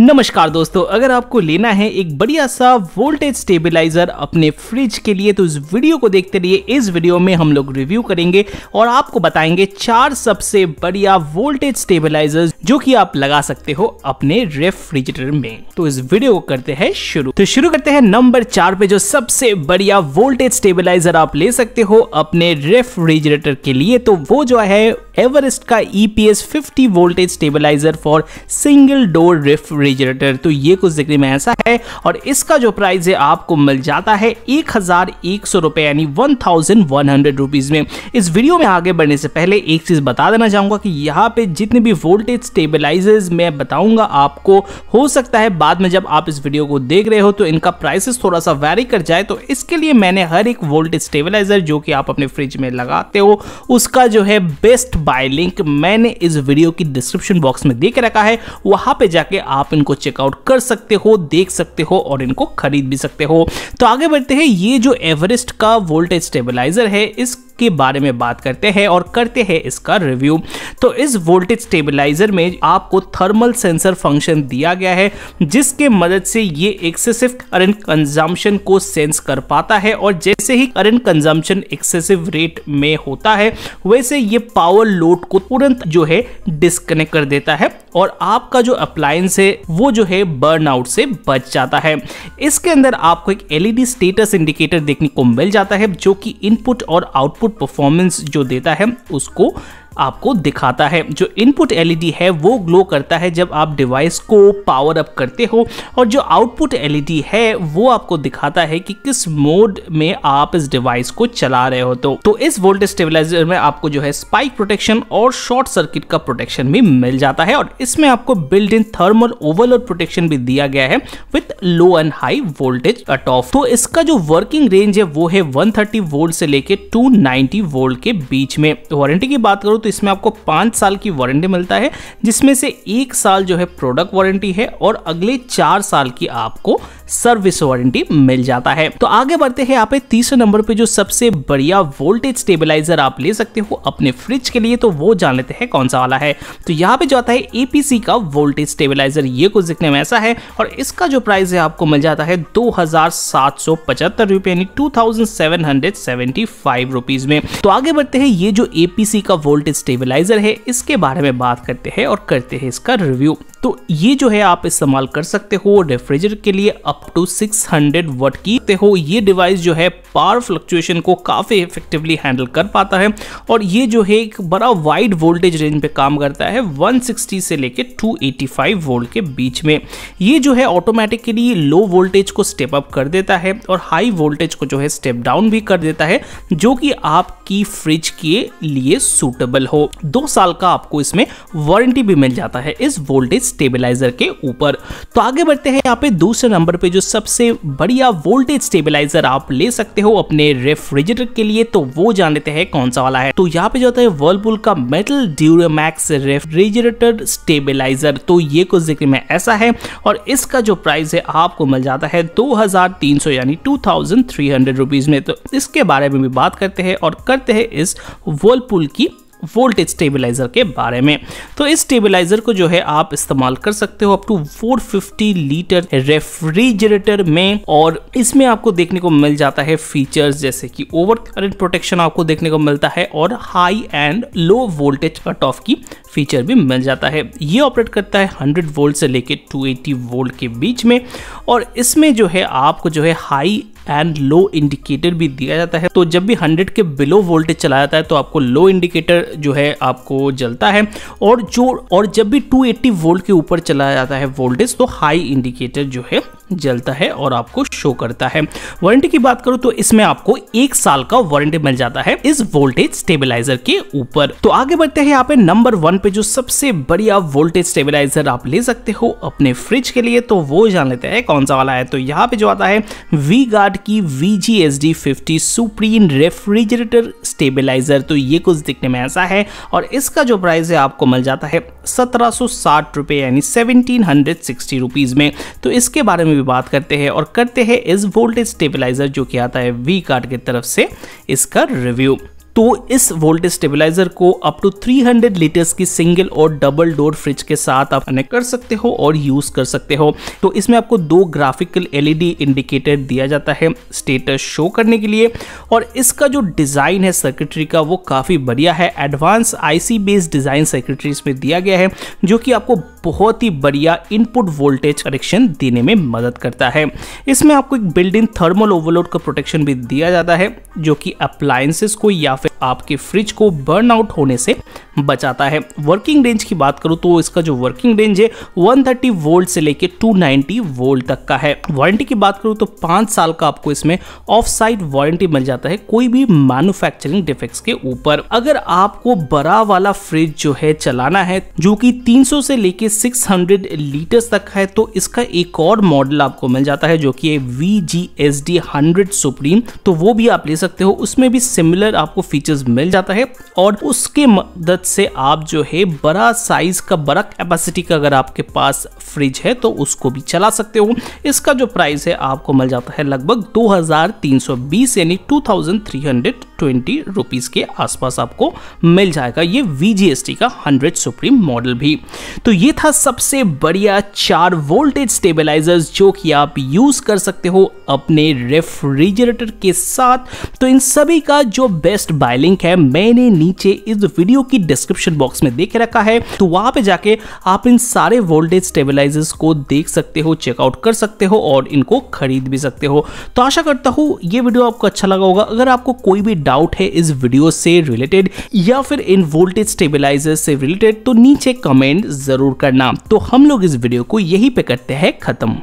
नमस्कार दोस्तों अगर आपको लेना है एक बढ़िया सा वोल्टेज स्टेबलाइजर अपने फ्रिज के लिए तो इस वीडियो को देखते रहिए इस वीडियो में हम लोग रिव्यू करेंगे और आपको बताएंगे चार सबसे बढ़िया वोल्टेज स्टेबिलाईजर जो कि आप लगा सकते हो अपने रेफ्रिजरेटर में तो इस वीडियो को करते हैं शुरू तो शुरू करते हैं नंबर चार पे जो सबसे बढ़िया वोल्टेज स्टेबिलाईजर आप ले सकते हो अपने रेफ्रिजरेटर के लिए तो वो जो है एवरेस्ट का EPS 50 voltage stabiliser for single door refrigerator तो ये कुछ जिक्र में ऐसा है और इसका जो प्राइस है आपको मिल जाता है एक हजार एक सौ रुपए यानी one thousand one hundred rupees में इस वीडियो में आगे बढ़ने से पहले एक चीज बता देना चाहूंगा कि यहाँ पे जितने भी वोल्टेज स्टेबलाइजर्स मैं बताऊंगा आपको हो सकता है बाद में जब आप इस वीडियो को देख रहे हो तो इनका प्राइसेस थोड़ा सा वेरी कर जाए तो इसके लिए मैंने हर एक वोल्टेज स्टेबलाइजर जो कि आप अपने फ्रिज में लगाते हो उसका जो है बेस्ट बाय लिंक मैंने इस वीडियो की डिस्क्रिप्शन बॉक्स में दे के रखा है वहां पे जाके आप इनको चेकआउट कर सकते हो देख सकते हो और इनको खरीद भी सकते हो तो आगे बढ़ते हैं ये जो एवरेस्ट का वोल्टेज स्टेबलाइजर है इस के बारे में बात करते हैं और करते हैं इसका रिव्यू तो इस वोल्टेज स्टेबलाइजर में आपको थर्मल सेंसर फंक्शन दिया गया है जिसके मदद से ये एक्सेसिव करंट कंजम्पशन को सेंस कर पाता है और जैसे ही करंट कंजम्पशन एक्सेसिव रेट में होता है वैसे ये पावर लोड को तुरंत जो है डिस्कनेक्ट कर देता है और आपका जो अप्लायंस है वो जो है बर्न आउट से बच जाता है इसके अंदर आपको एक एलईडी स्टेटस इंडिकेटर देखने को मिल जाता है जो कि इनपुट और आउटपुट परफॉर्मेंस जो देता है उसको आपको दिखाता है जो इनपुट एलईडी है वो ग्लो करता है जब आप डिवाइस को पावर अप करते हो और जो आउटपुट एलईडी है वो आपको दिखाता है कि किस मोड में आप इस डिवाइस को चला रहे हो तो, तो इस वोल्टेज स्टेबिलाईजर में आपको जो है स्पाइक प्रोटेक्शन और शॉर्ट सर्किट का प्रोटेक्शन भी मिल जाता है और इसमें आपको build in thermal overload protection भी दिया गया है with low and high voltage cut off तो इसका जो वर्किंग रेंज है वो है 130 वोल्ट से लेके 290 वोल्ट के बीच में वारंटी तो की बात करूं तो तो इसमें आपको पाँच साल की वारंटी मिलता है जिसमें से एक साल जो है प्रोडक्ट वारंटी है और अगले चार साल की आपको सर्विस वारंटी मिल जाता है तो आगे बढ़ते हैं आप तीसरे नंबर पे जो सबसे बढ़िया वोल्टेज स्टेबलाइजर आप ले सकते हो अपने फ्रिज के लिए तो वो जान लेते हैं कौन सा वाला है तो यहाँ पे जो आता है एपीसी का वोल्टेज स्टेबलाइजर ये कुछ दिखने में ऐसा है और इसका जो प्राइस है आपको मिल जाता है दो हजार सात सौ पचहत्तर रुपये यानी two thousand seven hundred seventy five rupees में तो आगे बढ़ते हैं ये जो एपीसी का वोल्टेज स्टेबलाइजर है इसके बारे में बात करते हैं और करते हैं इसका रिव्यू तो ये जो है आप इस्तेमाल कर सकते हो रेफ्रिजर के लिए अप टू 600 वट की ते हो ये डिवाइस जो है पावर फ्लक्चुएशन को काफ़ी इफेक्टिवली हैंडल कर पाता है और ये जो है एक बड़ा वाइड वोल्टेज रेंज पे काम करता है 160 से लेके 285 वोल्ट के बीच में ये जो है ऑटोमेटिकली लो वोल्टेज को स्टेप अप कर देता है और हाई वोल्टेज को जो है स्टेप डाउन भी कर देता है जो कि आपकी फ्रिज के लिए सूटेबल हो दो साल का आपको इसमें वारंटी भी मिल जाता है इस वोल्टेज स्टेबलाइजर के ऊपर तो आगे बढ़ते हैं यहाँ पे दूसरे नंबर पे जो सबसे बढ़िया वोल्टेज स्टेबलाइजर आप ले सकते हो अपने रेफ्रिजरेटर के लिए तो वो जान लेते हैं कौन सा वाला है तो यहाँ पे जो होता है वर्लपुल का मेटल ड्यूरोमैक्स रेफ्रिजरेटर स्टेबलाइजर तो ये कुछ जिक्र में ऐसा है और इसका जो प्राइस है आपको मिल जाता है दो यानी टू थाउजेंड में तो इसके बारे में भी बात करते हैं और करते हैं इस वर्लपुल की वोल्टेज स्टेबलाइज़र के बारे में तो इस स्टेबलाइज़र को जो है आप इस्तेमाल कर सकते हो अप टू 450 लीटर रेफ्रिजरेटर में और इसमें आपको देखने को मिल जाता है फीचर्स जैसे कि ओवर करंट प्रोटेक्शन आपको देखने को मिलता है और high and low voltage cut off की फीचर भी मिल जाता है ये ऑपरेट करता है 100 वोल्ट से लेकर 280 वोल्ट के बीच में और इसमें जो है आपको जो है हाई एंड लो इंडिकेटर भी दिया जाता है तो जब भी 100 के बिलो वोल्टेज चला जाता है तो आपको लो इंडिकेटर जो है आपको जलता है और जो और जब भी 280 वोल्ट के ऊपर चला जाता है वोल्टेज तो हाई इंडिकेटर जो है जलता है और आपको शो करता है वारंटी की बात करूं तो इसमें आपको एक साल का वारंटी मिल जाता है इस वोल्टेज स्टेबिलाईजर के ऊपर तो आगे बढ़ते हैं यहाँ पे नंबर वन पे जो सबसे बढ़िया वोल्टेज स्टेबिलाईजर आप ले सकते हो अपने फ्रिज के लिए तो वो जान लेते हैं कौन सा वाला है तो यहाँ पे जो आता है वी गार्ड की V G S D fifty supreme refrigerator stabiliser तो ये कुछ दिखने में ऐसा है और इसका जो प्राइस है आपको मिल जाता है सत्रह सौ साठ रुपए यानी सेवनटीन हंड्रेड सिक्सटी रुपीज़ में तो इसके बारे में भी बात करते हैं और करते हैं इस वोल्टेज स्टेबलाइजर जो कि आता है वी कार्ड की तरफ से इसका रिव्यू तो इस वोल्टेज स्टेबलाइजर को अप टू 300 लीटर्स की सिंगल और डबल डोर फ्रिज के साथ आप कनेक्ट कर सकते हो और यूज कर सकते हो तो इसमें आपको दो ग्राफिकल एलईडी इंडिकेटर दिया जाता है स्टेटस शो करने के लिए और इसका जो डिजाइन है सर्किटरी का वो काफी बढ़िया है advance IC based design circuitry इसमें दिया गया है जो कि आपको बहुत ही बढ़िया इनपुट वोल्टेज कनेक्शन देने में मदद करता है इसमें आपको एक बिल्ड इन थर्मल ओवरलोड का प्रोटेक्शन भी दिया जाता है जो कि अप्लायंसेस को या फिर आपके फ्रिज को बर्न आउट होने से बचाता है वर्किंग रेंज की बात करूँ तो इसका जो वर्किंग रेंज है 130 वोल्ट से लेकर 290 वोल्ट तक का है वारंटी की बात करूँ तो पाँच साल का आपको इसमें ऑफ साइड वारंटी मिल जाता है कोई भी मैन्युफैक्चरिंग डिफेक्ट्स के ऊपर अगर आपको बड़ा वाला फ्रिज जो है चलाना है जो कि 300 से लेके सिक्स हंड्रेड लीटर्स तक है तो इसका एक और मॉडल आपको मिल जाता है जो कि V G S D hundred supreme तो वो भी आप ले सकते हो उसमें भी सिमिलर आपको फीचर्स मिल जाता है और उसके मदद से आप जो है बड़ा साइज का बड़ा कैपेसिटी का अगर आपके पास फ्रिज है तो उसको भी चला सकते हो इसका जो प्राइस है आपको मिल जाता है लगभग 2320 यानी 2320 रुपीस के आसपास आपको मिल जाएगा ये वी का हंड्रेड सुप्रीम मॉडल भी तो ये था सबसे बढ़िया चार वोल्टेज स्टेबलाइजर्स जो कि आप यूज कर सकते हो अपने रेफ्रिजरेटर के साथ तो इन सभी का जो बेस्ट बाय लिंक है मैंने नीचे इस वीडियो की डिस्क्रिप्शन बॉक्स में देख रखा है तो वहां पे जाके आप इन सारे वोल्टेज स्टेबलाइजर्स को देख सकते हो चेकआउट कर सकते हो और इनको खरीद भी सकते हो तो आशा करता हूँ ये वीडियो आपको अच्छा लगा होगा अगर आपको कोई भी डाउट है इस वीडियो से रिलेटेड या फिर इन वोल्टेज स्टेबिलाईजर से रिलेटेड तो नीचे कमेंट जरूर कर करना तो हम लोग इस वीडियो को यहीं पे करते हैं खत्म